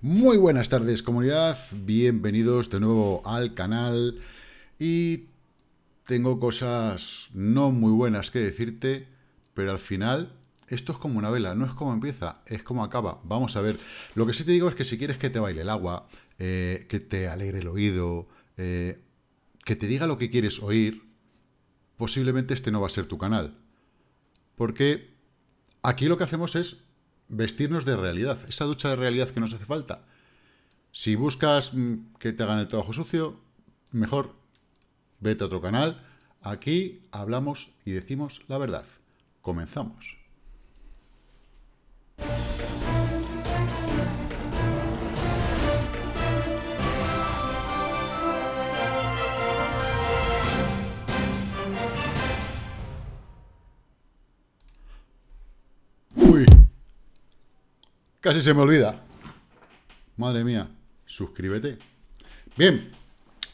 Muy buenas tardes comunidad, bienvenidos de nuevo al canal y tengo cosas no muy buenas que decirte, pero al final esto es como una vela, no es como empieza, es como acaba. Vamos a ver, lo que sí te digo es que si quieres que te baile el agua, eh, que te alegre el oído, eh, que te diga lo que quieres oír, posiblemente este no va a ser tu canal. Porque aquí lo que hacemos es vestirnos de realidad, esa ducha de realidad que nos hace falta. Si buscas mm, que te hagan el trabajo sucio, mejor vete a otro canal. Aquí hablamos y decimos la verdad. Comenzamos. Casi se me olvida. Madre mía, suscríbete. Bien,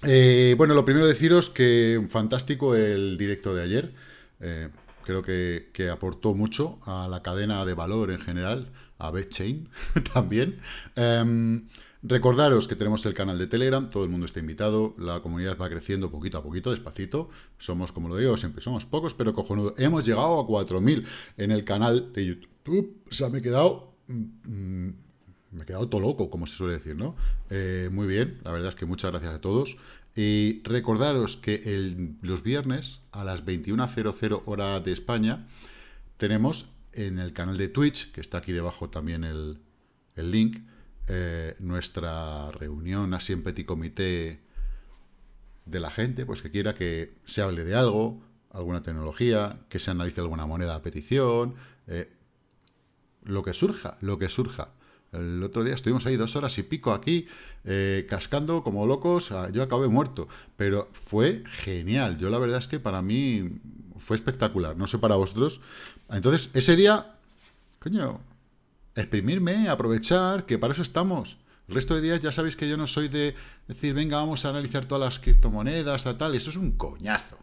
eh, bueno, lo primero deciros que fantástico el directo de ayer. Eh, creo que, aportó mucho a la cadena de valor en general, a BetChain también. Em, recordaros que tenemos el canal de Telegram, todo el mundo está invitado, la comunidad va creciendo poquito a poquito, despacito. Somos, como lo digo, siempre somos pocos, pero cojonudo. Hemos llegado a 4.000 en el canal de YouTube. Se me ha quedado Mm, mm, me he quedado todo loco, como se suele decir, ¿no? Eh, muy bien, la verdad es que muchas gracias a todos. Y recordaros que los viernes a las 21.00 hora de España tenemos en el canal de Twitch, que está aquí debajo también el, link, eh, nuestra reunión así en petit comité de la gente, pues que quiera que se hable de algo, alguna tecnología, que se analice alguna moneda a petición, eh, lo que surja, lo que surja. El otro día estuvimos ahí dos horas y pico aquí, eh, cascando como locos, ah, yo acabé muerto, pero fue genial. Yo la verdad es que para mí fue espectacular, no sé para vosotros. Entonces, ese día, coño, exprimirme, aprovechar, que para eso estamos. El resto de días ya sabéis que yo no soy de decir, venga, vamos a analizar todas las criptomonedas, tal, tal, eso es un coñazo.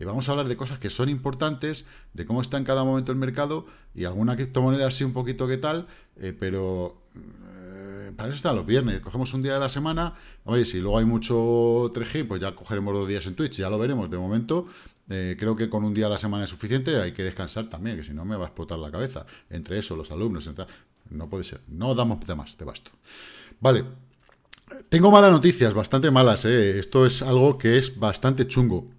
Y vamos a hablar de cosas que son importantes, de cómo está en cada momento el mercado y alguna criptomoneda así un poquito que tal, eh, pero eh, para eso están los viernes. Cogemos un día de la semana. ver, si luego hay mucho 3G, pues ya cogeremos dos días en Twitch, ya lo veremos. De momento, eh, creo que con un día de la semana es suficiente, hay que descansar también, que si no me va a explotar la cabeza. Entre eso, los alumnos, no puede ser. No damos más te basto. Vale, tengo malas noticias, bastante malas. Esto es algo que es bastante chungo.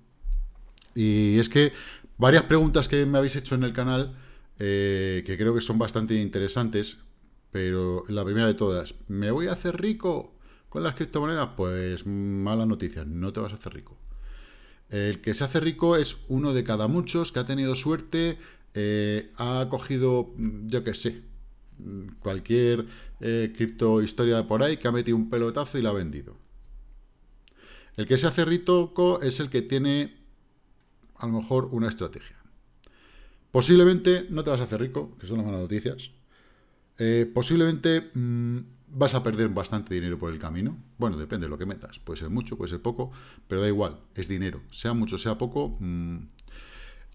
Y es que varias preguntas que me habéis hecho en el canal, eh, que creo que son bastante interesantes, pero la primera de todas, ¿me voy a hacer rico con las criptomonedas? Pues malas noticias, no te vas a hacer rico. El que se hace rico es uno de cada muchos que ha tenido suerte, eh, ha cogido, yo qué sé, cualquier eh, cripto historia por ahí que ha metido un pelotazo y la ha vendido. El que se hace rico es el que tiene a lo mejor una estrategia. Posiblemente no te vas a hacer rico, que son las malas noticias. Eh, posiblemente mm, vas a perder bastante dinero por el camino. Bueno, depende de lo que metas. Puede ser mucho, puede ser poco, pero da igual, es dinero. Sea mucho, sea poco. Mm,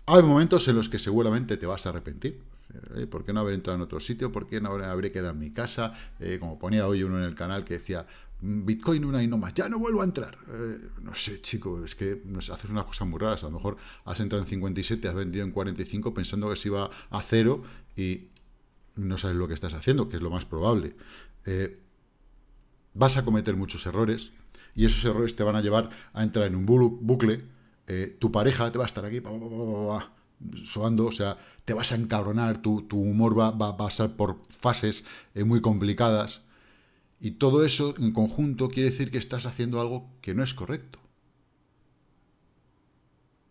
hay momentos en los que seguramente te vas a arrepentir. Eh, ¿Por qué no haber entrado en otro sitio? ¿Por qué no habré quedado en mi casa? Eh, como ponía hoy uno en el canal que decía, Bitcoin una y no más, ya no vuelvo a entrar. Eh, no sé, chico, es que haces unas cosas muy raras. A lo mejor has entrado en 57, has vendido en 45 pensando que se iba a cero y no sabes lo que estás haciendo, que es lo más probable. Eh, vas a cometer muchos errores y esos errores te van a llevar a entrar en un bucle. Eh, tu pareja te va a estar aquí, soando, o sea, te vas a encabronar, tu, humor va, a pasar por fases muy complicadas y todo eso en conjunto quiere decir que estás haciendo algo que no es correcto.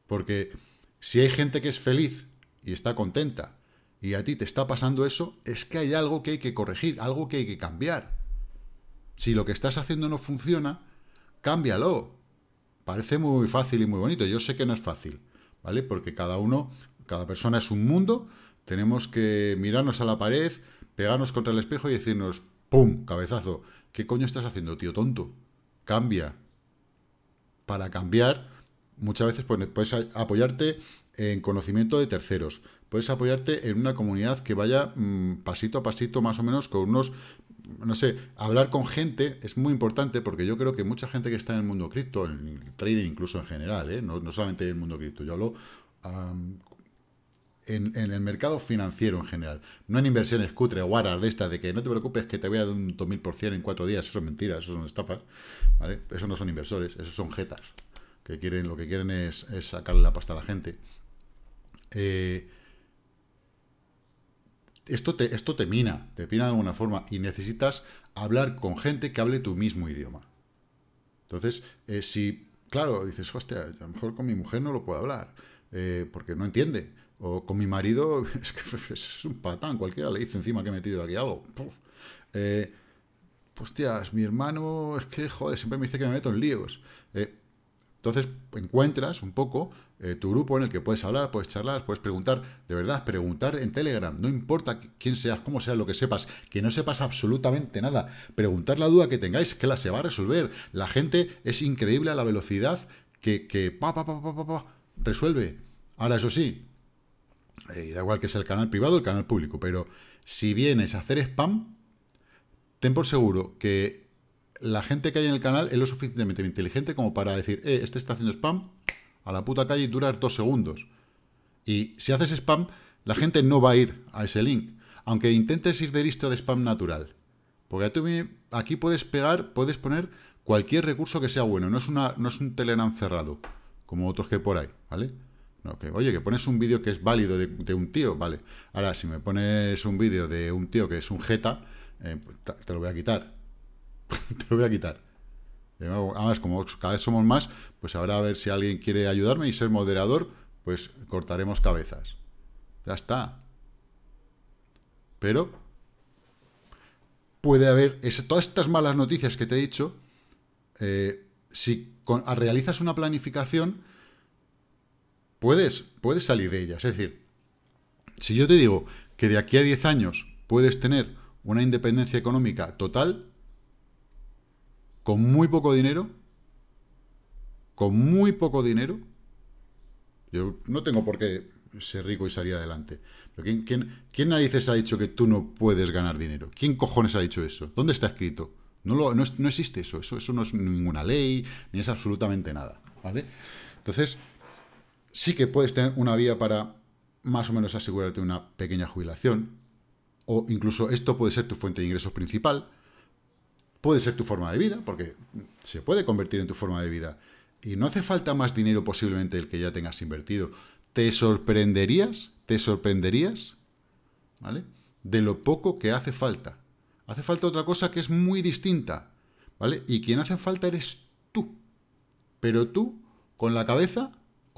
Porque si hay gente que es feliz y está contenta y a ti te está pasando eso, es que hay algo que hay que corregir, algo que hay que cambiar. Si lo que estás haciendo no funciona, cámbialo. Parece muy fácil y muy bonito. Yo sé que no es fácil, ¿vale? Porque cada uno, cada persona es un mundo. Tenemos que mirarnos a la pared, pegarnos contra el espejo y decirnos, ¡Pum! Cabezazo. ¿Qué coño estás haciendo, tío tonto? Cambia. Para cambiar, muchas veces pues, puedes apoyarte en conocimiento de terceros. Puedes apoyarte en una comunidad que vaya mm, pasito a pasito, más o menos, con unos, no sé, hablar con gente es muy importante porque yo creo que mucha gente que está en el mundo cripto, en el trading incluso en general, ¿eh? no, solamente en el mundo cripto, yo hablo en, el mercado financiero en general. No en inversiones cutre o aras de estas de que no te preocupes que te voy a dar un 2000% en cuatro días. Eso es mentira, eso son estafas. ¿vale? Eso no son inversores, esos son jetas. Que quieren, lo que quieren es, sacarle la pasta a la gente. Eh, esto, te, esto te mina, te mina de alguna forma y necesitas hablar con gente que hable tu mismo idioma. Entonces, eh, si, claro, dices, hostia, a lo mejor con mi mujer no lo puedo hablar, eh, porque no entiende o con mi marido, es que es un patán, cualquiera le dice encima que he metido aquí algo. Eh, hostias, mi hermano, es que, joder, siempre me dice que me meto en líos. Eh, entonces encuentras un poco eh, tu grupo en el que puedes hablar, puedes charlar, puedes preguntar. De verdad, preguntar en Telegram, no importa quién seas, cómo seas, lo que sepas, que no sepas absolutamente nada. Preguntar la duda que tengáis, que la se va a resolver. La gente es increíble a la velocidad que, que pa, pa, pa, pa, pa, resuelve. Ahora, eso sí, eh, da igual que sea el canal privado o el canal público, pero si vienes a hacer spam, ten por seguro que la gente que hay en el canal es lo suficientemente inteligente como para decir, eh, este está haciendo spam, a la puta calle y durar dos segundos. Y si haces spam, la gente no va a ir a ese link, aunque intentes ir de listo de spam natural. Porque aquí puedes pegar, puedes poner cualquier recurso que sea bueno, no es, una, no es un Telegram cerrado, como otros que hay por ahí, ¿vale? Oye, que pones un vídeo que es válido de, un tío, vale. Ahora, si me pones un vídeo de un tío que es un jeta, eh, pues, te lo voy a quitar. te lo voy a quitar. Eh, además, como cada vez somos más, pues ahora a ver si alguien quiere ayudarme y ser moderador, pues cortaremos cabezas. Ya está. Pero puede haber todas estas malas noticias que te he dicho. Eh, si realizas una planificación, puedes, puedes salir de ellas. Es decir, si yo te digo que de aquí a 10 años puedes tener una independencia económica total, con muy poco dinero, con muy poco dinero, yo no tengo por qué ser rico y salir adelante. ¿quién, quién, narices ha dicho que tú no puedes ganar dinero? ¿Quién cojones ha dicho eso? ¿Dónde está escrito? No, lo, no, existe eso. eso. Eso no es ninguna ley, ni es absolutamente nada. ¿Vale? Entonces, sí que puedes tener una vía para más o menos asegurarte una pequeña jubilación, o incluso esto puede ser tu fuente de ingresos principal, puede ser tu forma de vida, porque se puede convertir en tu forma de vida. Y no hace falta más dinero posiblemente el que ya tengas invertido. ¿Te sorprenderías? ¿Te sorprenderías? ¿Vale? De lo poco que hace falta. Hace falta otra cosa que es muy distinta. ¿Vale? Y quien hace falta eres tú. Pero tú, con la cabeza,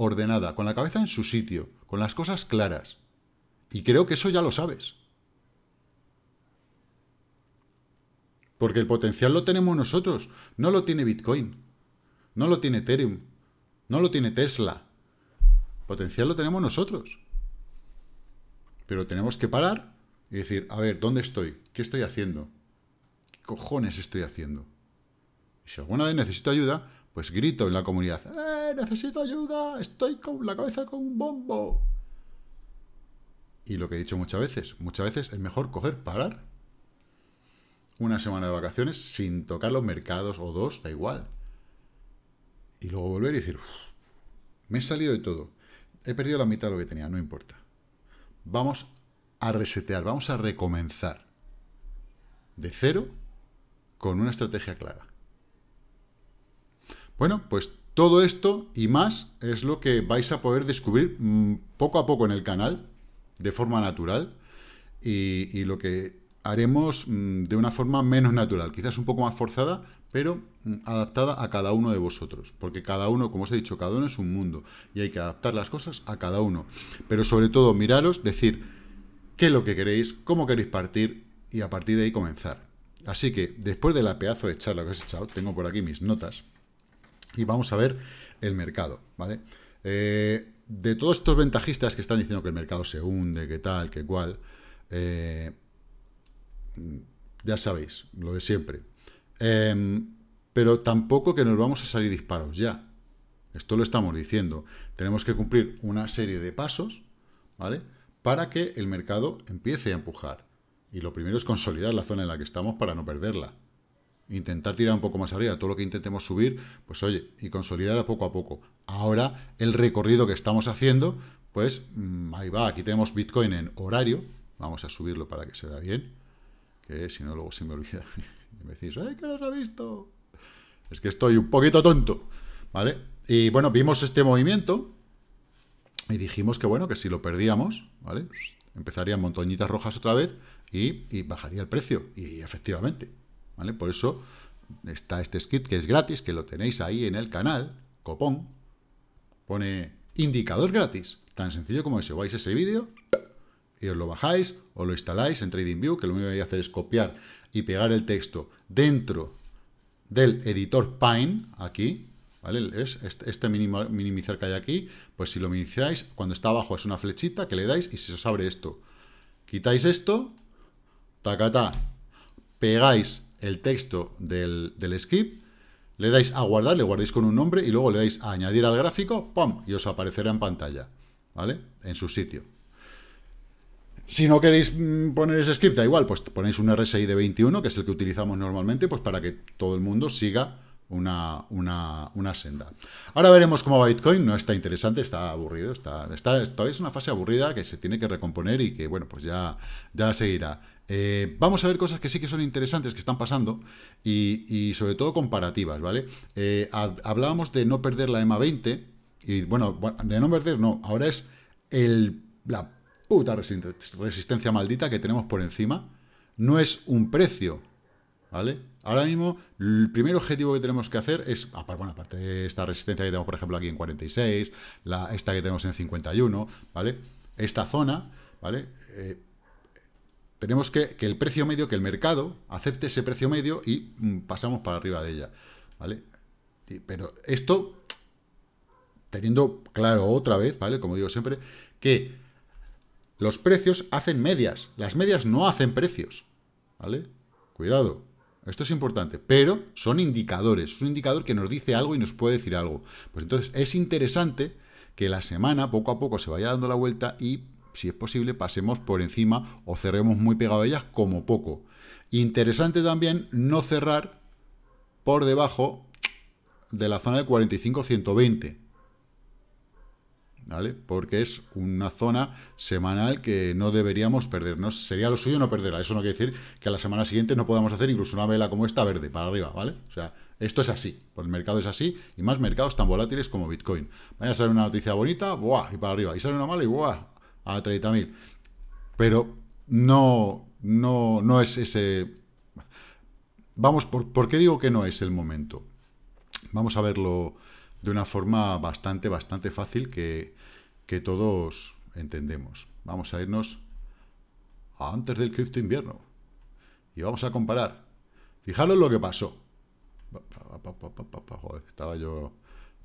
ordenada, con la cabeza en su sitio, con las cosas claras. Y creo que eso ya lo sabes. Porque el potencial lo tenemos nosotros, no lo tiene Bitcoin, no lo tiene Ethereum, no lo tiene Tesla. Potencial lo tenemos nosotros. Pero tenemos que parar y decir, a ver, ¿dónde estoy? ¿Qué estoy haciendo? ¿Qué cojones estoy haciendo? Y si alguna vez necesito ayuda, pues grito en la comunidad, eh, necesito ayuda! ¡Estoy con la cabeza con un bombo! Y lo que he dicho muchas veces, muchas veces es mejor coger, parar una semana de vacaciones sin tocar los mercados o dos, da igual. Y luego volver y decir, me he salido de todo. He perdido la mitad de lo que tenía, no importa. Vamos a resetear, vamos a recomenzar de cero con una estrategia clara. Bueno, pues todo esto y más es lo que vais a poder descubrir mm, poco a poco en el canal, de forma natural, y, lo que haremos mm, de una forma menos natural, quizás un poco más forzada, pero mm, adaptada a cada uno de vosotros, porque cada uno, como os he dicho, cada uno es un mundo, y hay que adaptar las cosas a cada uno. Pero sobre todo, miraros, decir qué es lo que queréis, cómo queréis partir, y a partir de ahí comenzar. Así que, después de la pedazo de charla que os he echado, tengo por aquí mis notas, y vamos a ver el mercado, ¿vale? Eh, de todos estos ventajistas que están diciendo que el mercado se hunde, que tal, que cual, eh, ya sabéis, lo de siempre. Em, pero tampoco que nos vamos a salir disparos ya. Esto lo estamos diciendo. Tenemos que cumplir una serie de pasos, ¿vale? Para que el mercado empiece a empujar. Y lo primero es consolidar la zona en la que estamos para no perderla intentar tirar un poco más arriba. Todo lo que intentemos subir, pues oye, y consolidar a poco a poco. Ahora, el recorrido que estamos haciendo, pues mm, ahí va. Aquí tenemos Bitcoin en horario. Vamos a subirlo para que se vea bien. Que si no, luego se me olvida. y me decís, ¡ay, que no lo he visto! Es que estoy un poquito tonto. ¿Vale? Y bueno, vimos este movimiento. Y dijimos que bueno, que si lo perdíamos, ¿vale? Empezarían montoñitas rojas otra vez y bajaría el precio. Y efectivamente, ¿vale? Por eso está este script que es gratis, que lo tenéis ahí en el canal, copón, pone indicador gratis, tan sencillo como ese. vais ese vídeo y os lo bajáis o lo instaláis en TradingView, que lo único que hay que hacer es copiar y pegar el texto dentro del editor Pine, aquí, ¿vale? Es este, este minimizar que hay aquí, pues si lo minimizáis, cuando está abajo es una flechita que le dais y se os abre esto. Quitáis esto, tacatá, pegáis el texto del, script, le dais a guardar, le guardáis con un nombre y luego le dais a añadir al gráfico, ¡pum! y os aparecerá en pantalla, ¿vale? En su sitio. Si no queréis mm, poner ese script, da igual, pues ponéis un RSI de 21, que es el que utilizamos normalmente, pues para que todo el mundo siga una, senda. Ahora veremos cómo va Bitcoin, no está interesante, está aburrido, está, está, todavía es una fase aburrida que se tiene que recomponer y que, bueno, pues ya, ya seguirá. Eh, vamos a ver cosas que sí que son interesantes, que están pasando, y, sobre todo comparativas, ¿vale? Eh, hablábamos de no perder la EMA 20, y bueno, de no perder, no, ahora es el, la puta resistencia maldita que tenemos por encima, no es un precio, ¿vale? Ahora mismo, el primer objetivo que tenemos que hacer es, bueno, aparte de esta resistencia que tenemos, por ejemplo, aquí en 46, la, esta que tenemos en 51, ¿vale? Esta zona, ¿vale? Eh, tenemos que, el precio medio, que el mercado acepte ese precio medio y mm, pasamos para arriba de ella, ¿vale? pero esto teniendo claro otra vez, ¿vale? Como digo siempre, que los precios hacen medias, las medias no hacen precios, ¿vale? Cuidado, esto es importante, pero son indicadores, es un indicador que nos dice algo y nos puede decir algo. Pues entonces es interesante que la semana poco a poco se vaya dando la vuelta y si es posible, pasemos por encima o cerremos muy pegado a ellas como poco. Interesante también no cerrar por debajo de la zona de 45-120. ¿Vale? Porque es una zona semanal que no deberíamos perdernos. Sería lo suyo no perderla. Eso no quiere decir que a la semana siguiente no podamos hacer incluso una vela como esta verde para arriba, ¿vale? O sea, esto es así. Por el mercado es así y más mercados tan volátiles como Bitcoin. Vaya a salir una noticia bonita, ¡buah! Y para arriba. Y sale una mala y ¡buah! a 30.000. Pero no, no, no es ese... Vamos, por, ¿por qué digo que no es el momento? Vamos a verlo de una forma bastante, bastante fácil que, todos entendemos. Vamos a irnos a antes del cripto invierno y vamos a comparar. Fijaros lo que pasó. estaba yo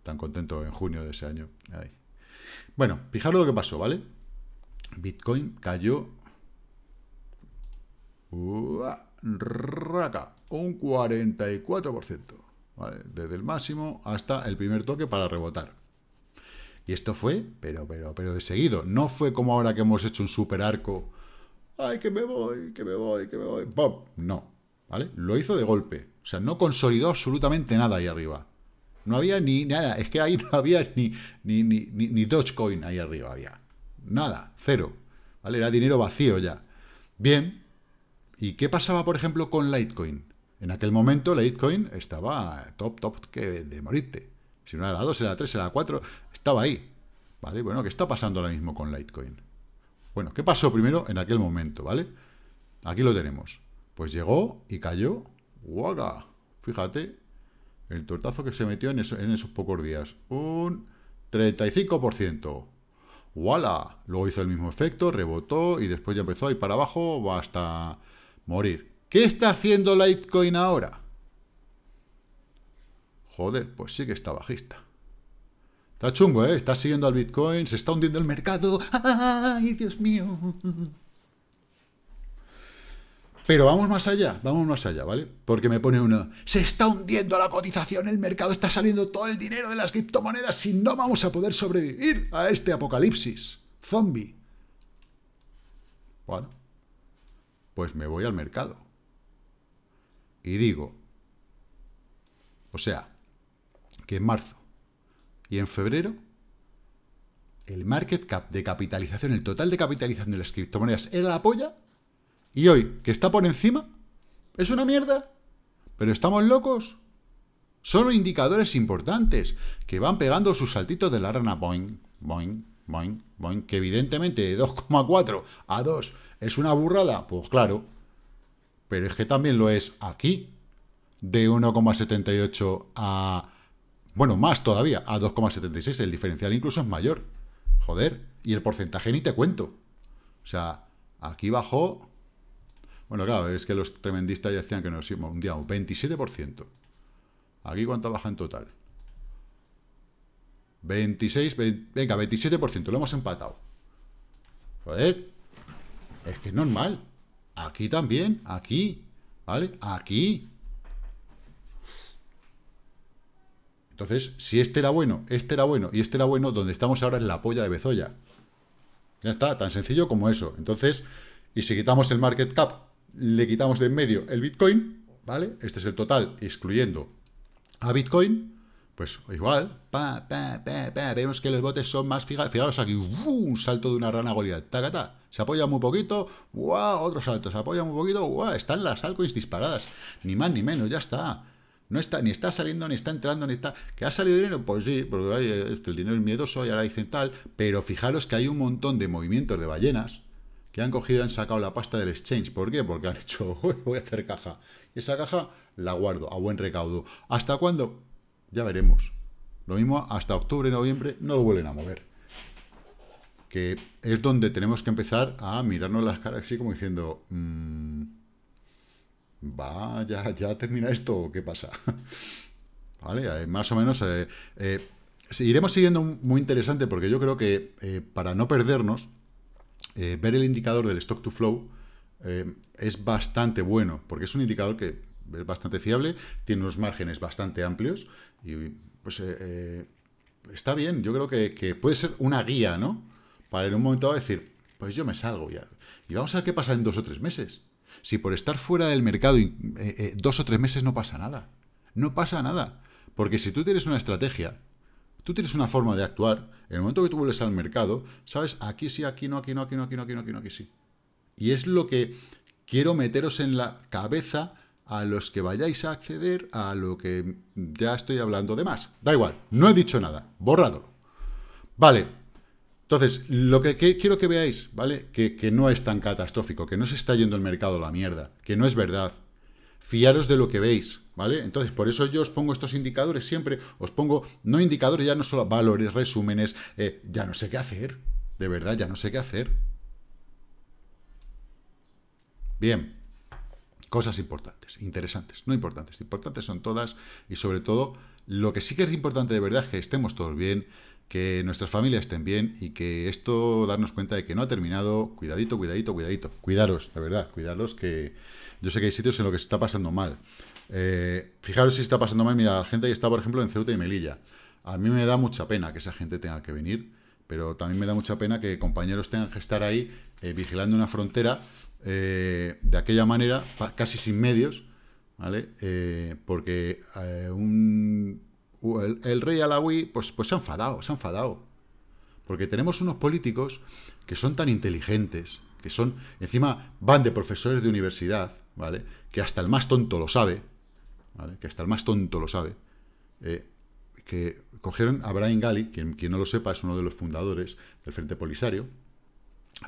tan contento en junio de ese año. Bueno, fijaros lo que pasó, ¿vale? Bitcoin cayó raca, un 44%, desde el máximo hasta el primer toque para rebotar. Y esto fue, pero, pero, pero de seguido. No fue como ahora que hemos hecho un super arco. ¡Ay, que me voy, que me voy, que me voy! ¡Bob! No, ¿vale? Lo hizo de golpe. O sea, no consolidó absolutamente nada ahí arriba. No había ni nada. Es que ahí no había ni, ni, ni, ni Dogecoin ahí arriba había nada, cero. ¿Vale? Era dinero vacío ya. Bien. ¿Y qué pasaba, por ejemplo, con Litecoin? En aquel momento Litecoin estaba top, top, que de morirte. Si no era la 2, era la 3, era la 4, estaba ahí. ¿Vale? Bueno, ¿qué está pasando ahora mismo con Litecoin? Bueno, ¿qué pasó primero en aquel momento? ¿Vale? Aquí lo tenemos. Pues llegó y cayó. ¡Waga! Fíjate el tortazo que se metió en, en esos pocos días. Un 35%. ¡Wala! Luego hizo el mismo efecto, rebotó y después ya empezó a ir para abajo hasta morir. ¿Qué está haciendo Litecoin ahora? Joder, pues sí que está bajista. Está chungo, ¿eh? Está siguiendo al Bitcoin, se está hundiendo el mercado. ¡Ay, Dios mío! Pero vamos más allá, vamos más allá, ¿vale? Porque me pone uno, se está hundiendo la cotización, el mercado está saliendo todo el dinero de las criptomonedas y no vamos a poder sobrevivir a este apocalipsis zombie. Bueno, pues me voy al mercado. Y digo, o sea, que en marzo y en febrero el market cap de capitalización, el total de capitalización de las criptomonedas era la polla y hoy, que está por encima, es una mierda. Pero estamos locos. Son indicadores importantes que van pegando sus saltitos de la rana. Boing, boing, boing, boing. Que evidentemente de 2,4 a 2 es una burrada. Pues claro. Pero es que también lo es aquí. De 1,78 a... Bueno, más todavía, a 2,76. El diferencial incluso es mayor. Joder. Y el porcentaje ni te cuento. O sea, aquí bajó bueno, claro, es que los tremendistas ya decían que nos íbamos un día 27%. ¿Aquí cuánto baja en total? 26, venga, 27%, lo hemos empatado. Joder, es que es normal. Aquí también, aquí, ¿vale? Aquí. Entonces, si este era bueno, este era bueno y este era bueno, donde estamos ahora es la polla de Bezoya. Ya está, tan sencillo como eso. Entonces, y si quitamos el market cap le quitamos de en medio el Bitcoin, ¿vale? Este es el total, excluyendo a Bitcoin, pues igual, vemos que los botes son más, fijados aquí, ¡uh! un salto de una rana goliada. tacata, se apoya muy poquito, guau, otro salto, se apoya muy poquito, guau, están las altcoins disparadas, ni más ni menos, ya está. No está, ni está saliendo, ni está entrando, ni está... ¿Que ha salido dinero? Pues sí, porque el dinero es miedoso y ahora dicen tal, pero fijaros que hay un montón de movimientos de ballenas, que han cogido y han sacado la pasta del exchange. ¿Por qué? Porque han hecho, voy a hacer caja. Y esa caja la guardo a buen recaudo. ¿Hasta cuándo? Ya veremos. Lo mismo hasta octubre, noviembre, no lo vuelven a mover. Que es donde tenemos que empezar a mirarnos las caras así como diciendo... Mmm, va, ya, termina esto, ¿qué pasa? ¿Vale? Eh, más o menos... Eh, eh iremos siguiendo muy interesante porque yo creo que eh, para no perdernos eh, ver el indicador del stock to flow eh, es bastante bueno, porque es un indicador que es bastante fiable, tiene unos márgenes bastante amplios y pues eh, está bien, yo creo que, que, puede ser una guía, ¿no? Para en un momento decir, pues yo me salgo ya. Y vamos a ver qué pasa en dos o tres meses. Si por estar fuera del mercado dos o tres meses no pasa nada. No pasa nada. Porque si tú tienes una estrategia tú tienes una forma de actuar, en el momento que tú vuelves al mercado, sabes, aquí sí, aquí no, aquí no, aquí no, aquí no, aquí no, aquí no, aquí sí. Y es lo que quiero meteros en la cabeza a los que vayáis a acceder a lo que ya estoy hablando de más. Da igual, no he dicho nada, borrado. Vale, entonces, lo que, quiero que veáis, ¿vale? Que, no es tan catastrófico, que no se está yendo el mercado la mierda, que no es verdad. Fiaros de lo que veis. ¿Vale? Entonces, por eso yo os pongo estos indicadores siempre, os pongo, no indicadores, ya no solo valores, resúmenes, eh, ya no sé qué hacer, de verdad, ya no sé qué hacer. Bien, cosas importantes, interesantes, no importantes, importantes son todas y sobre todo, lo que sí que es importante de verdad es que estemos todos bien, que nuestras familias estén bien y que esto darnos cuenta de que no ha terminado. Cuidadito, cuidadito, cuidadito. Cuidaros, de verdad, cuidaros que yo sé que hay sitios en los que se está pasando mal. Eh, fijaros si está pasando mal, mira, la gente ahí está, por ejemplo, en Ceuta y Melilla. A mí me da mucha pena que esa gente tenga que venir, pero también me da mucha pena que compañeros tengan que estar ahí eh, vigilando una frontera eh, de aquella manera, casi sin medios, ¿vale? porque el, rey Alawi, pues, pues se ha enfadado, se ha enfadado. Porque tenemos unos políticos que son tan inteligentes, que son, encima, van de profesores de universidad, ¿vale? Que hasta el más tonto lo sabe, que hasta el más tonto lo sabe, eh, que cogieron a Brian Gali, quien, quien no lo sepa es uno de los fundadores del Frente Polisario,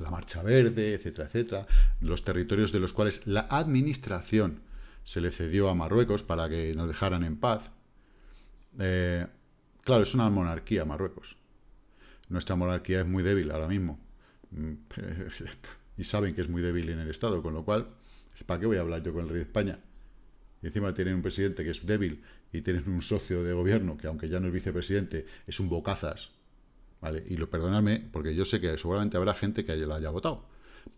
la Marcha Verde, etcétera, etcétera, los territorios de los cuales la administración se le cedió a Marruecos para que nos dejaran en paz. Eh, claro, es una monarquía Marruecos. Nuestra monarquía es muy débil ahora mismo. Mm, y saben que es muy débil en el Estado, con lo cual, ¿para qué voy a hablar yo con el rey de España? y encima tienen un presidente que es débil y tienen un socio de gobierno que aunque ya no es vicepresidente, es un bocazas, ¿vale? Y lo perdonadme, porque yo sé que seguramente habrá gente que lo haya votado,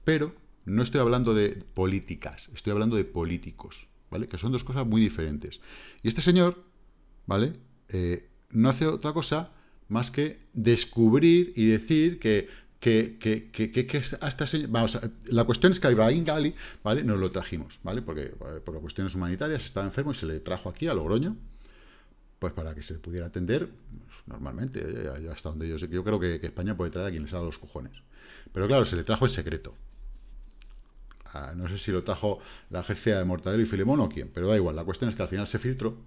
pero no estoy hablando de políticas, estoy hablando de políticos, ¿vale? Que son dos cosas muy diferentes. Y este señor, ¿vale? Eh, no hace otra cosa más que descubrir y decir que que, que, que, que hasta vamos, la cuestión es que a Ibrahim Gali, ¿vale? Nos lo trajimos, ¿vale? Porque eh, por cuestiones humanitarias estaba enfermo y se le trajo aquí a Logroño, pues para que se pudiera atender normalmente, eh, hasta donde yo sé. Yo creo que, España puede traer a quien le salga los cojones. Pero claro, se le trajo en secreto. Ah, no sé si lo trajo la agencia de Mortadelo y Filemón o quién, pero da igual. La cuestión es que al final se filtró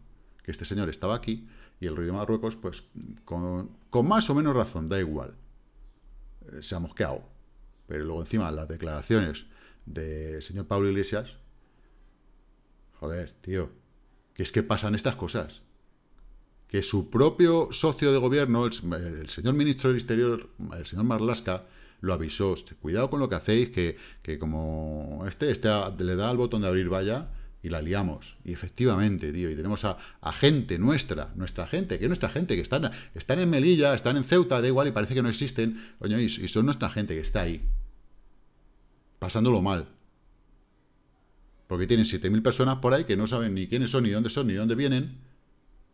que este señor estaba aquí y el rey de Marruecos, pues con, con más o menos razón, da igual eh, se ha mosqueado. Pero luego encima las declaraciones del señor Pablo Iglesias, joder, tío, que es que pasan estas cosas. Que su propio socio de gobierno, el, señor ministro del Exterior, el señor Marlasca, lo avisó. Cuidado con lo que hacéis, que, como este, este le da al botón de abrir vaya, y la liamos. Y efectivamente, tío, y tenemos a, gente nuestra, nuestra gente, que es nuestra gente, que están, están en Melilla, están en Ceuta, da igual, y parece que no existen, coño, y, y son nuestra gente que está ahí, pasándolo mal. Porque tienen 7.000 personas por ahí que no saben ni quiénes son, ni dónde son, ni dónde vienen,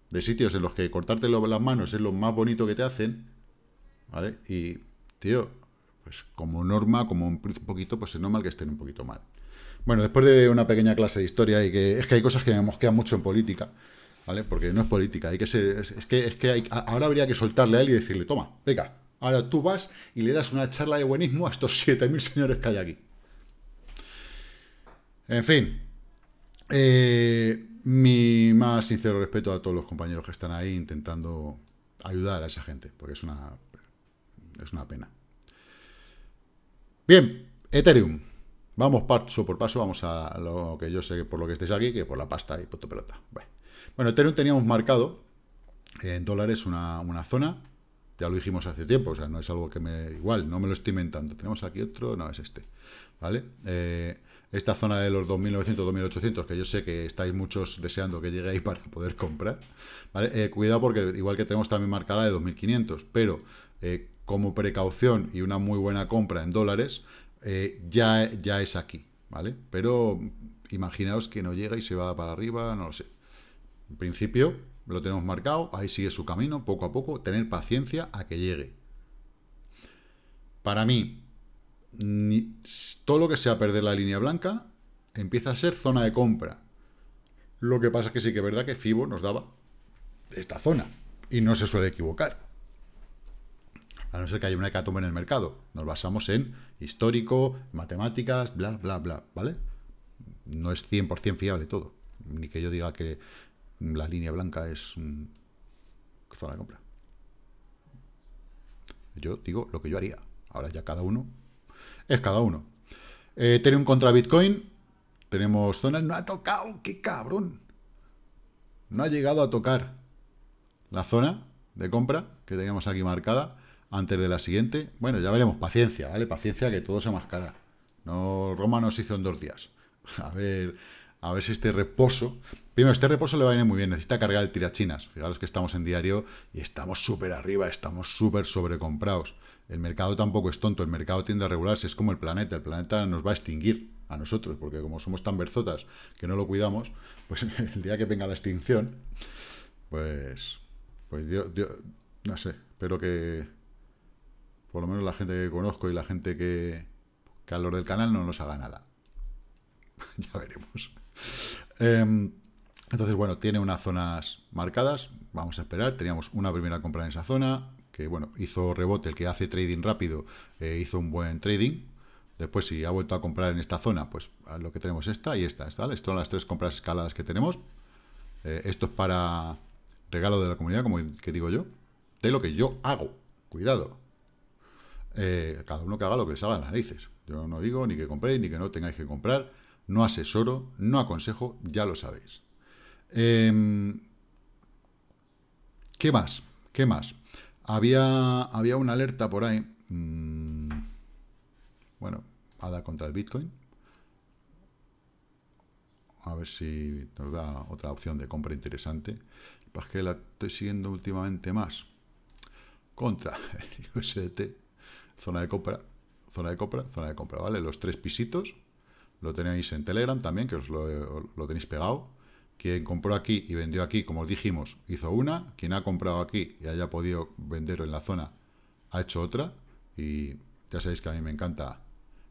de sitios en los que cortarte las manos es lo más bonito que te hacen, ¿vale? Y, tío, pues como norma, como un poquito, pues es normal que estén un poquito mal. Bueno, después de una pequeña clase de historia, y que es que hay cosas que me mosquean mucho en política, ¿vale? Porque no es política, hay que es, que, es que ahora habría que soltarle a él y decirle, toma, venga, ahora tú vas y le das una charla de buenismo a estos 7.000 señores que hay aquí. En fin, eh, mi más sincero respeto a todos los compañeros que están ahí intentando ayudar a esa gente, porque es una, es una pena. Bien, Ethereum. Vamos paso por paso, vamos a lo que yo sé por lo que estáis aquí, que por la pasta y punto pelota. Bueno, Ethereum teníamos marcado en dólares una, zona, ya lo dijimos hace tiempo, o sea, no es algo que me... Igual, no me lo estoy inventando. Tenemos aquí otro, no, es este, ¿vale? Eh, esta zona de los 2.900, 2.800, que yo sé que estáis muchos deseando que llegue para poder comprar, ¿vale? Eh, cuidado porque igual que tenemos también marcada de 2.500, pero eh, como precaución y una muy buena compra en dólares, eh, ya, ya es aquí, ¿vale? Pero imaginaos que no llega y se va para arriba, no lo sé. En principio lo tenemos marcado, ahí sigue su camino, poco a poco, tener paciencia a que llegue. Para mí, todo lo que sea perder la línea blanca empieza a ser zona de compra. Lo que pasa es que sí que es verdad que Fibo nos daba esta zona y no se suele equivocar a no ser que haya una hecatombe en el mercado. Nos basamos en histórico, matemáticas, bla, bla, bla, ¿vale? No es 100% fiable todo. Ni que yo diga que la línea blanca es mm, zona de compra. Yo digo lo que yo haría. Ahora ya cada uno es cada uno. Eh, tener un contra Bitcoin. Tenemos zonas. No ha tocado. ¡Qué cabrón! No ha llegado a tocar la zona de compra que teníamos aquí marcada antes de la siguiente. Bueno, ya veremos. Paciencia, ¿vale? Paciencia que todo se mascara. No, Roma nos hizo en dos días. A ver, a ver si este reposo... Primero, este reposo le va a ir muy bien. Necesita cargar el tirachinas. Fijaros que estamos en diario y estamos súper arriba. Estamos súper sobrecomprados. El mercado tampoco es tonto. El mercado tiende a regularse. Es como el planeta. El planeta nos va a extinguir a nosotros. Porque como somos tan berzotas que no lo cuidamos, pues el día que venga la extinción, pues... Pues yo, no sé, espero que, por lo menos la gente que conozco y la gente que, que a del canal no nos haga nada. ya veremos. Em, entonces, bueno, tiene unas zonas marcadas, vamos a esperar, teníamos una primera compra en esa zona, que bueno, hizo rebote, el que hace trading rápido eh, hizo un buen trading, después si ha vuelto a comprar en esta zona, pues lo que tenemos esta y esta, Estas son las tres compras escaladas que tenemos, eh, esto es para regalo de la comunidad, como que digo yo, de lo que yo hago, cuidado, eh, cada uno que haga lo que le salga las narices. Yo no digo ni que compréis ni que no tengáis que comprar, no asesoro, no aconsejo, ya lo sabéis. Em, ¿Qué más? ¿Qué más? Había, había una alerta por ahí. Mm, bueno, ADA contra el Bitcoin. A ver si nos da otra opción de compra interesante. pues que la estoy siguiendo últimamente más. Contra el USDT zona de compra, zona de compra, zona de compra, ¿vale? Los tres pisitos, lo tenéis en Telegram también, que os lo, lo tenéis pegado. Quien compró aquí y vendió aquí, como dijimos, hizo una. Quien ha comprado aquí y haya podido vender en la zona, ha hecho otra. Y ya sabéis que a mí me encanta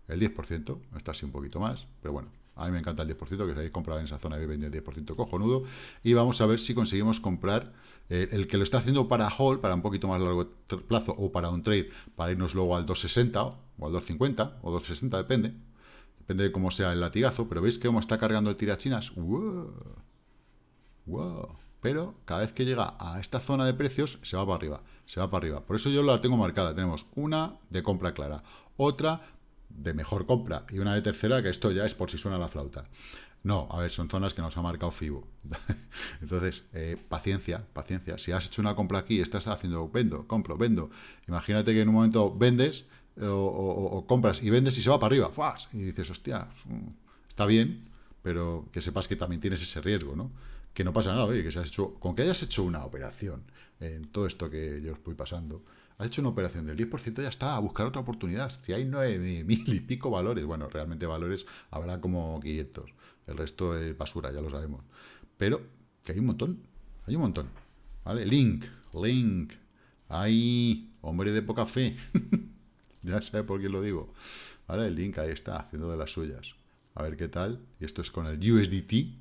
el 10%, está así un poquito más, pero bueno, a mí me encanta el 10%, que si habéis comprado en esa zona habéis vendido el 10% cojonudo. Y vamos a ver si conseguimos comprar eh, el que lo está haciendo para hall para un poquito más largo plazo, o para un trade, para irnos luego al 260 o al 250 o 260, depende. Depende de cómo sea el latigazo, pero veis que cómo está cargando el tirachinas. ¡Wow! Pero cada vez que llega a esta zona de precios, se va para arriba, se va para arriba. Por eso yo la tengo marcada. Tenemos una de compra clara, otra de mejor compra y una de tercera, que esto ya es por si suena la flauta. No, a ver, son zonas que nos ha marcado FIBO. Entonces, eh, paciencia, paciencia. Si has hecho una compra aquí, estás haciendo vendo, compro, vendo. Imagínate que en un momento vendes eh, o, compras y vendes y se va para arriba. Y dices, hostia, mm, está bien, pero que sepas que también tienes ese riesgo, ¿no? Que no pasa nada, oye, que se has hecho, con que hayas hecho una operación en todo esto que yo os voy pasando, ha hecho una operación del 10%, ya está, a buscar otra oportunidad. Si hay mil y pico valores, bueno, realmente valores habrá como 500. El resto es basura, ya lo sabemos. Pero que hay un montón, hay un montón. ¿Vale? Link, Link. Ahí, hombre de poca fe. ya sé por qué lo digo. ¿Vale? El Link ahí está, haciendo de las suyas. A ver qué tal. Y esto es con el USDT.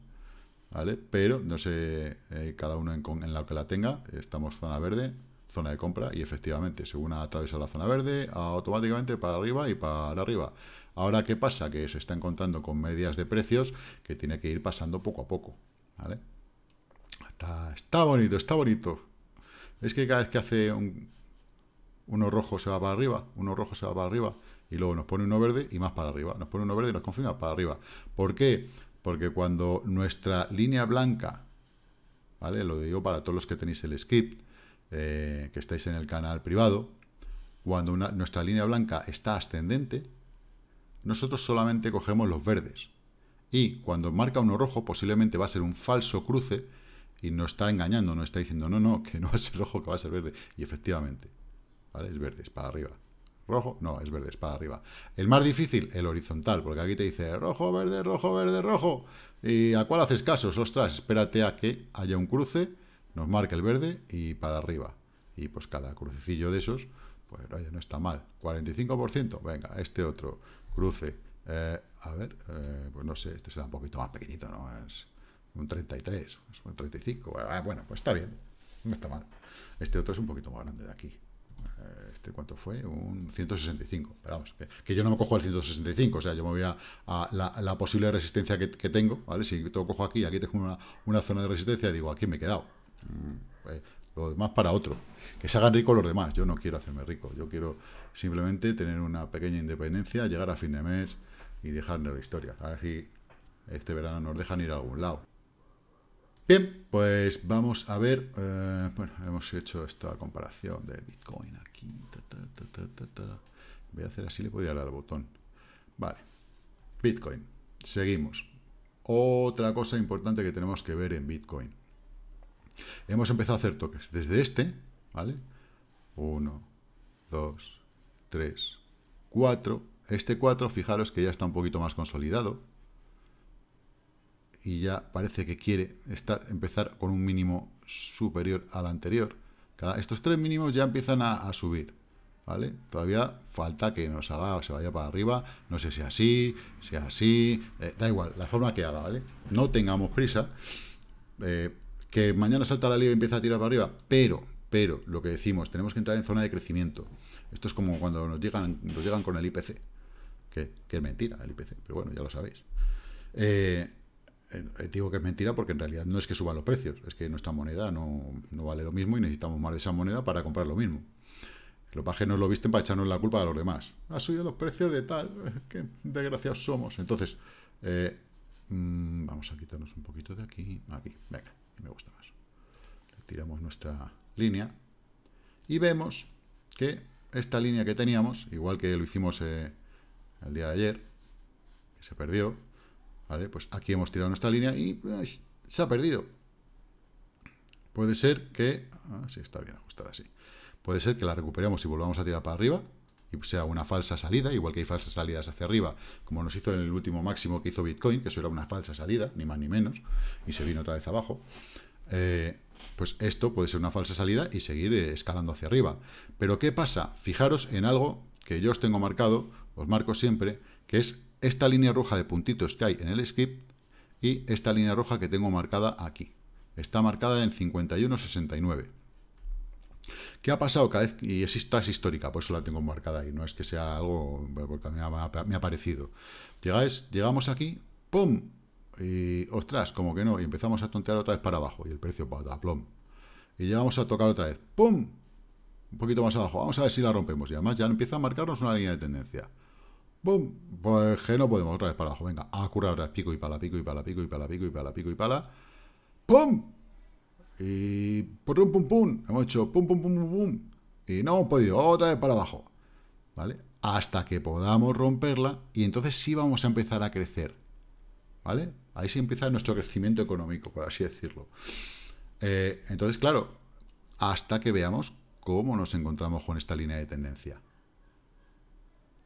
¿Vale? Pero no sé, eh, cada uno en, en la que la tenga. Estamos zona verde, zona de compra y efectivamente, según una atraviesa la zona verde, automáticamente para arriba y para arriba. Ahora, ¿qué pasa? Que se está encontrando con medias de precios que tiene que ir pasando poco a poco, ¿vale? Está, bonito, está bonito. Es que cada vez que hace un, uno rojo se va para arriba, uno rojo se va para arriba, y luego nos pone uno verde y más para arriba. Nos pone uno verde y nos confirma para arriba. ¿Por qué? Porque cuando nuestra línea blanca, ¿vale? Lo digo para todos los que tenéis el script, eh, que estáis en el canal privado, cuando nuestra línea blanca está ascendente, nosotros solamente cogemos los verdes. Y cuando marca uno rojo, posiblemente va a ser un falso cruce y nos está engañando, nos está diciendo, no, no, que no va a ser rojo, que va a ser verde. Y efectivamente, ¿vale? Es verde, es para arriba. Rojo, no, es verde, es para arriba. El más difícil, el horizontal, porque aquí te dice rojo, verde, rojo, verde, rojo. ¿Y a cuál haces caso? Ostras, espérate a que haya un cruce nos marca el verde y para arriba. Y pues cada crucecillo de esos, pues oye, no está mal. 45%, venga, este otro cruce. Eh, a ver, eh, pues no sé, este será un poquito más pequeñito, ¿no? Es un 33, un 35. Ah, bueno, pues está bien, no está mal. Este otro es un poquito más grande de aquí. Eh, ¿Este cuánto fue? Un 165. esperamos, que, yo no me cojo el 165, o sea, yo me voy a, la, posible resistencia que, tengo, ¿vale? Si todo cojo aquí, aquí tengo una, una zona de resistencia, digo, aquí me he quedado. Mm, eh, lo demás para otro. Que se hagan ricos los demás. Yo no quiero hacerme rico. Yo quiero simplemente tener una pequeña independencia, llegar a fin de mes y dejarme de historia. A ver si este verano nos dejan ir a algún lado. Bien, pues vamos a ver. Eh, bueno, hemos hecho esta comparación de Bitcoin aquí. Voy a hacer así, le voy dar al botón. Vale. Bitcoin. Seguimos. Otra cosa importante que tenemos que ver en Bitcoin. Hemos empezado a hacer toques desde este, ¿vale? 1, 2, 3, 4. Este 4, fijaros que ya está un poquito más consolidado. Y ya parece que quiere estar, empezar con un mínimo superior al anterior. estos tres mínimos ya empiezan a, subir. ¿Vale? Todavía falta que nos haga o se vaya para arriba, no sé si así, si así, eh, da igual, la forma que haga, ¿vale? No tengamos prisa, eh, que mañana salta la libre y empieza a tirar para arriba, pero, pero, lo que decimos, tenemos que entrar en zona de crecimiento. Esto es como cuando nos llegan, nos llegan con el IPC, que, es mentira el IPC, pero bueno, ya lo sabéis. Eh, eh, digo que es mentira porque en realidad no es que suban los precios, es que nuestra moneda no, vale lo mismo y necesitamos más de esa moneda para comprar lo mismo. Los bajes nos lo visten para echarnos la culpa a los demás. Ha subido los precios de tal, que desgraciados somos. Entonces, eh, mm, vamos a quitarnos un poquito de aquí, aquí, venga me gusta más. Tiramos nuestra línea y vemos que esta línea que teníamos, igual que lo hicimos eh, el día de ayer, que se perdió, ¿vale? Pues aquí hemos tirado nuestra línea y se ha perdido. Puede ser que... Ah, sí, está bien ajustada así. Puede ser que la recuperemos y volvamos a tirar para arriba, y sea una falsa salida, igual que hay falsas salidas hacia arriba, como nos hizo en el último máximo que hizo Bitcoin, que eso era una falsa salida, ni más ni menos, y se vino otra vez abajo. Eh, pues esto puede ser una falsa salida y seguir eh, escalando hacia arriba. Pero ¿qué pasa? Fijaros en algo que yo os tengo marcado, os marco siempre, que es esta línea roja de puntitos que hay en el skip y esta línea roja que tengo marcada aquí. Está marcada en 51.69. ¿Qué ha pasado cada vez? Y esta es histórica, por eso la tengo marcada ahí, no es que sea algo, porque me ha, me ha parecido. Llegáis, llegamos aquí, ¡pum! Y, ostras, como que no, y empezamos a tontear otra vez para abajo, y el precio para plom. Y llegamos a tocar otra vez, ¡pum! Un poquito más abajo, vamos a ver si la rompemos, y además ya empieza a marcarnos una línea de tendencia. ¡Pum! Pues que no podemos, otra vez para abajo, venga, a curar otra vez, pico y pala, pico y pala, pico y pala, pico y pala, pico y pala. ¡Pum! Y por un pum, pum. Hemos hecho pum, pum, pum, pum, pum. Y no hemos podido. Otra vez para abajo. ¿Vale? Hasta que podamos romperla. Y entonces sí vamos a empezar a crecer. ¿Vale? Ahí sí empieza nuestro crecimiento económico, por así decirlo. Eh, entonces, claro, hasta que veamos cómo nos encontramos con esta línea de tendencia.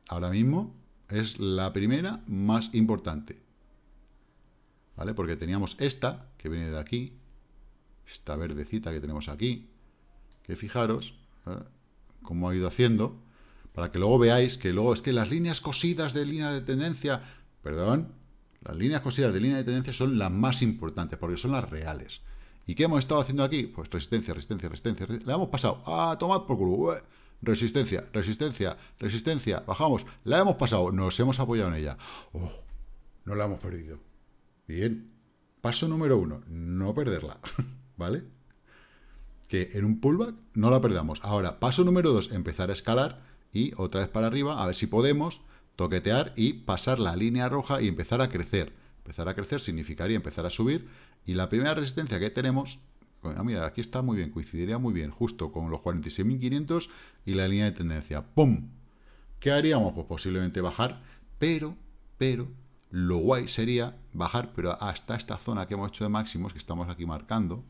Ahora mismo es la primera más importante. ¿Vale? Porque teníamos esta, que viene de aquí, esta verdecita que tenemos aquí, que fijaros ¿eh? cómo ha ido haciendo, para que luego veáis que luego es que las líneas cosidas de línea de tendencia, perdón, las líneas cosidas de línea de tendencia son las más importantes, porque son las reales. ¿Y qué hemos estado haciendo aquí? Pues resistencia, resistencia, resistencia. La hemos pasado. Ah, tomad por culo. Resistencia, resistencia, resistencia. Bajamos. La hemos pasado. Nos hemos apoyado en ella. Oh, no la hemos perdido. Bien. Paso número uno. No perderla. ¿vale? Que en un pullback no la perdamos. Ahora, paso número 2, empezar a escalar y otra vez para arriba, a ver si podemos toquetear y pasar la línea roja y empezar a crecer. Empezar a crecer significaría empezar a subir y la primera resistencia que tenemos, ah, mira, aquí está muy bien, coincidiría muy bien, justo con los 46.500 y la línea de tendencia. ¡Pum! ¿Qué haríamos? Pues posiblemente bajar, pero, pero, lo guay sería bajar, pero hasta esta zona que hemos hecho de máximos, que estamos aquí marcando,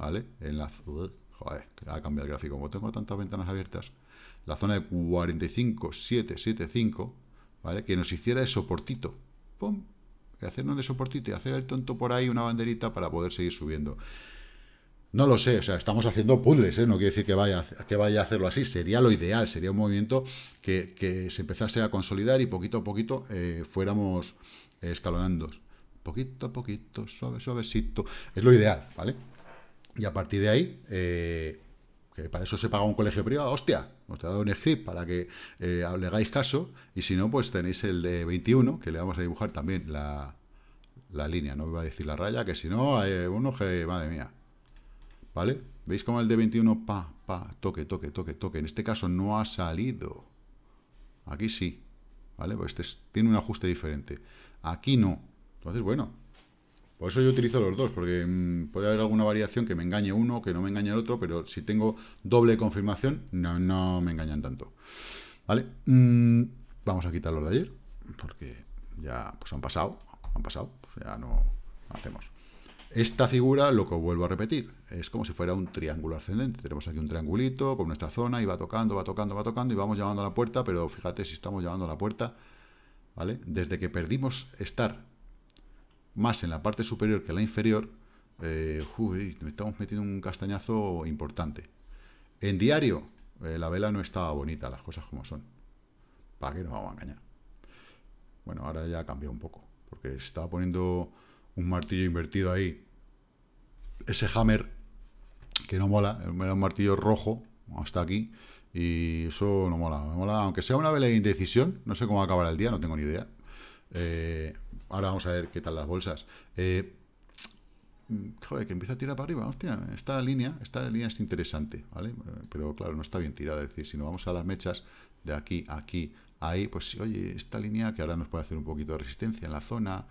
¿vale? En la... Joder, ha cambiado el gráfico. Como tengo tantas ventanas abiertas, la zona de 45, 7, 5, ¿vale? Que nos hiciera de soportito. ¡Pum! hacernos de soportito y hacer el tonto por ahí una banderita para poder seguir subiendo. No lo sé, o sea, estamos haciendo puzzles, ¿eh? no quiere decir que vaya, que vaya a hacerlo así, sería lo ideal, sería un movimiento que, se empezase a consolidar y poquito a poquito eh, fuéramos escalonando. Poquito a poquito, suave, suavecito, es lo ideal, ¿vale? Y a partir de ahí, eh, que para eso se paga un colegio privado, hostia, os he dado un script para que eh, le hagáis caso, y si no, pues tenéis el de 21, que le vamos a dibujar también la, línea, no va a decir la raya, que si no, hay uno que, madre mía, ¿vale? ¿Veis como el de 21, pa, pa, toque, toque, toque, toque? En este caso no ha salido, aquí sí, ¿vale? Pues este tiene un ajuste diferente, aquí no, entonces, bueno, por eso yo utilizo los dos, porque mm, puede haber alguna variación que me engañe uno, que no me engañe el otro, pero si tengo doble confirmación, no, me engañan tanto. ¿Vale? Mm, vamos a quitar los de ayer, porque ya pues han pasado, han pasado, pues, ya no hacemos. Esta figura, lo que vuelvo a repetir, es como si fuera un triángulo ascendente. Tenemos aquí un triangulito con nuestra zona y va tocando, va tocando, va tocando y vamos llamando a la puerta, pero fíjate si estamos llamando a la puerta, ¿vale? Desde que perdimos estar más en la parte superior que en la inferior, eh, estamos metiendo un castañazo importante. En diario, eh, la vela no estaba bonita, las cosas como son. ¿Para qué nos vamos a engañar? Bueno, ahora ya ha cambiado un poco, porque estaba poniendo un martillo invertido ahí. Ese hammer, que no mola, era un martillo rojo, hasta aquí, y eso no mola, mola. Aunque sea una vela de indecisión, no sé cómo acabará el día, no tengo ni idea. Eh, ahora vamos a ver qué tal las bolsas. Eh, joder, que empieza a tirar para arriba, hostia, esta línea, esta línea es interesante, ¿vale? Eh, pero claro, no está bien tirada, es decir, si nos vamos a las mechas de aquí a aquí, ahí, pues oye, esta línea que ahora nos puede hacer un poquito de resistencia en la zona,